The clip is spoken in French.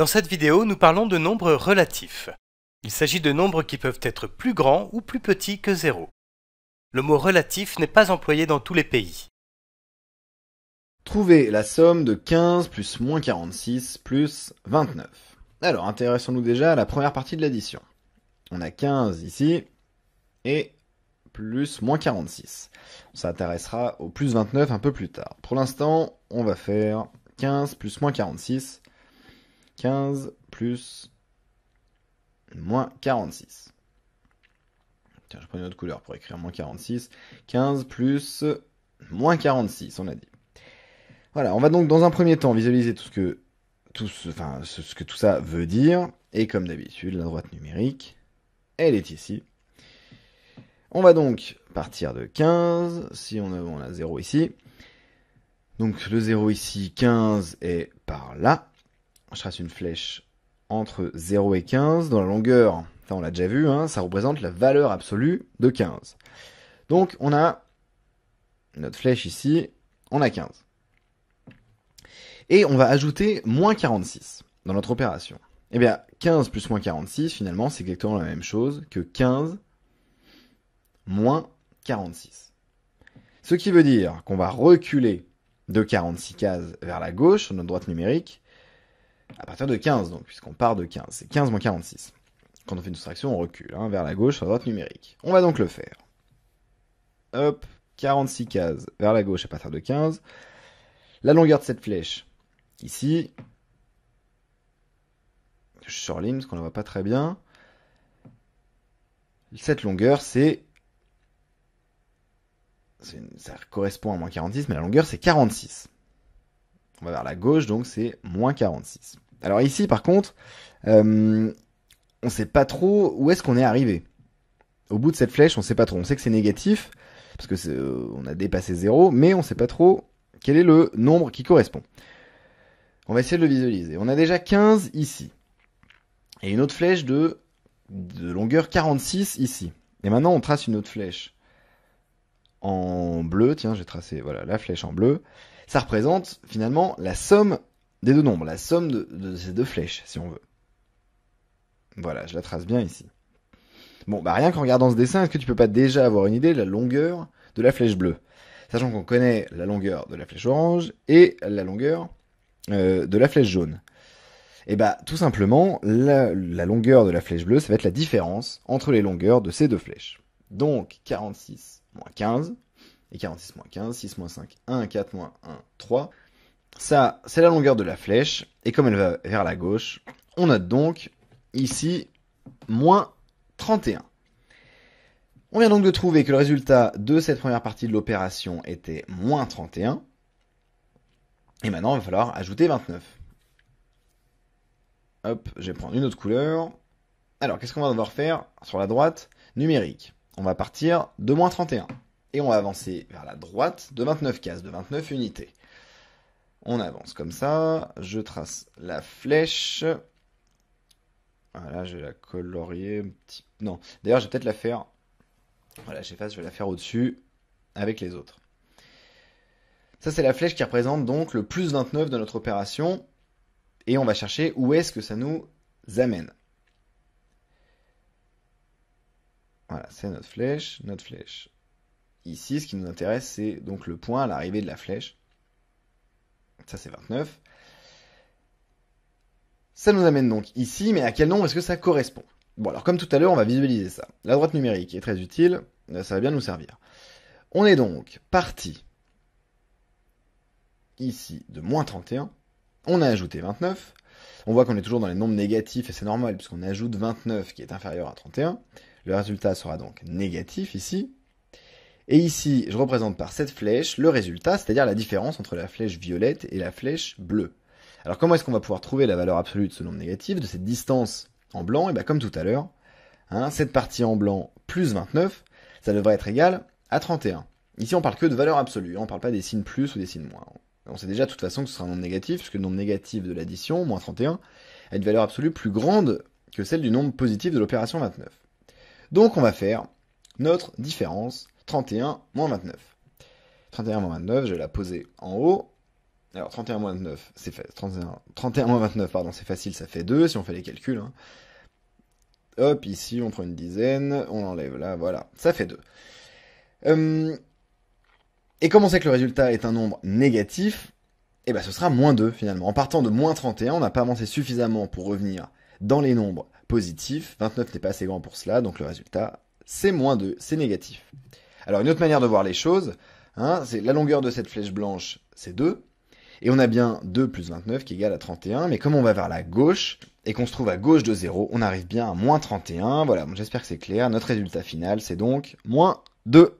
Dans cette vidéo, nous parlons de nombres relatifs. Il s'agit de nombres qui peuvent être plus grands ou plus petits que 0. Le mot relatif n'est pas employé dans tous les pays. Trouvez la somme de 15 plus moins 46 plus 29. Alors, intéressons-nous déjà à la première partie de l'addition. On a 15 ici et plus moins 46. On s'intéressera au plus 29 un peu plus tard. Pour l'instant, on va faire 15 plus moins 46 15 plus moins 46. Tiens, je prends une autre couleur pour écrire moins 46. 15 plus moins 46, on a dit. Voilà, on va donc dans un premier temps visualiser tout ce que tout enfin, que tout ça veut dire. Et comme d'habitude, la droite numérique, elle est ici. On va donc partir de 15, si on a, on a 0 ici. Donc le 0 ici, 15 est par là je trace une flèche entre 0 et 15 dans la longueur. enfin on l'a déjà vu, hein, ça représente la valeur absolue de 15. Donc, on a notre flèche ici, on a 15. Et on va ajouter moins 46 dans notre opération. Eh bien, 15 plus moins 46, finalement, c'est exactement la même chose que 15 moins 46. Ce qui veut dire qu'on va reculer de 46 cases vers la gauche sur notre droite numérique à partir de 15, donc, puisqu'on part de 15. C'est 15 moins 46. Quand on fait une soustraction, on recule hein, vers la gauche sur la droite numérique. On va donc le faire. Hop, 46 cases vers la gauche à partir de 15. La longueur de cette flèche, ici, je l'île, parce qu'on ne voit pas très bien. Cette longueur, c'est... Ça correspond à moins 46, mais la longueur, c'est 46. On va vers la gauche, donc c'est moins 46. Alors ici, par contre, euh, on ne sait pas trop où est-ce qu'on est arrivé. Au bout de cette flèche, on ne sait pas trop. On sait que c'est négatif, parce que euh, on a dépassé 0, mais on ne sait pas trop quel est le nombre qui correspond. On va essayer de le visualiser. On a déjà 15 ici. Et une autre flèche de, de longueur 46 ici. Et maintenant, on trace une autre flèche en bleu. Tiens, j'ai tracé voilà, la flèche en bleu ça représente finalement la somme des deux nombres, la somme de, ces deux flèches, si on veut. Voilà, je la trace bien ici. Bon, bah rien qu'en regardant ce dessin, est-ce que tu peux pas déjà avoir une idée de la longueur de la flèche bleue Sachant qu'on connaît la longueur de la flèche orange et la longueur euh, de la flèche jaune. Et eh bah tout simplement, la, la, longueur de la flèche bleue, ça va être la différence entre les longueurs de ces deux flèches. Donc 46 moins 15, et 46 moins 15, 6 moins 5, 1, 4 moins 1, 3. Ça, c'est la longueur de la flèche, et comme elle va vers la gauche, on note donc ici moins 31. On vient donc de trouver que le résultat de cette première partie de l'opération était moins 31. Et maintenant, il va falloir ajouter 29. Hop, je vais prendre une autre couleur. Alors, qu'est-ce qu'on va devoir faire sur la droite Numérique. On va partir de moins 31 et on va avancer vers la droite de 29 cases, de 29 unités. On avance comme ça, je trace la flèche. Voilà, ah, je vais la colorier un petit... Non, d'ailleurs, je vais peut-être la faire... Voilà, j'efface, je vais la faire au-dessus avec les autres. Ça, c'est la flèche qui représente donc le plus 29 de notre opération. Et on va chercher où est-ce que ça nous amène. Voilà, c'est notre flèche, notre flèche, Ici, ce qui nous intéresse, c'est donc le point à l'arrivée de la flèche. Ça, c'est 29. Ça nous amène donc ici, mais à quel nombre est-ce que ça correspond Bon, alors comme tout à l'heure, on va visualiser ça. La droite numérique est très utile, euh, ça va bien nous servir. On est donc parti ici de moins 31, on a ajouté 29, on voit qu'on est toujours dans les nombres négatifs et c'est normal puisqu'on ajoute 29 qui est inférieur à 31, le résultat sera donc négatif ici, et ici, je représente par cette flèche le résultat, c'est-à-dire la différence entre la flèche violette et la flèche bleue. Alors comment est-ce qu'on va pouvoir trouver la valeur absolue de ce nombre négatif, de cette distance en blanc Et eh bien comme tout à l'heure, hein, cette partie en blanc plus 29, ça devrait être égal à 31. Ici, on parle que de valeur absolue, on ne parle pas des signes plus ou des signes moins. On sait déjà de toute façon que ce sera un nombre négatif, puisque le nombre négatif de l'addition, moins 31, a une valeur absolue plus grande que celle du nombre positif de l'opération 29. Donc on va faire notre différence 31 moins 29. 31 moins 29, je vais la poser en haut. Alors 31 moins 29, c'est fait 31, 29, pardon, c'est facile, ça fait 2 si on fait les calculs. Hein. Hop, ici on prend une dizaine, on l'enlève là, voilà, ça fait 2. Hum, et comme on sait que le résultat est un nombre négatif, eh ben ce sera moins 2 finalement. En partant de moins 31, on n'a pas avancé suffisamment pour revenir dans les nombres positifs. 29 n'est pas assez grand pour cela, donc le résultat c'est moins 2, c'est négatif. Alors une autre manière de voir les choses, hein, c'est la longueur de cette flèche blanche, c'est 2. Et on a bien 2 plus 29 qui égale à 31, mais comme on va vers la gauche, et qu'on se trouve à gauche de 0, on arrive bien à moins 31. Voilà, j'espère que c'est clair. Notre résultat final, c'est donc moins 2.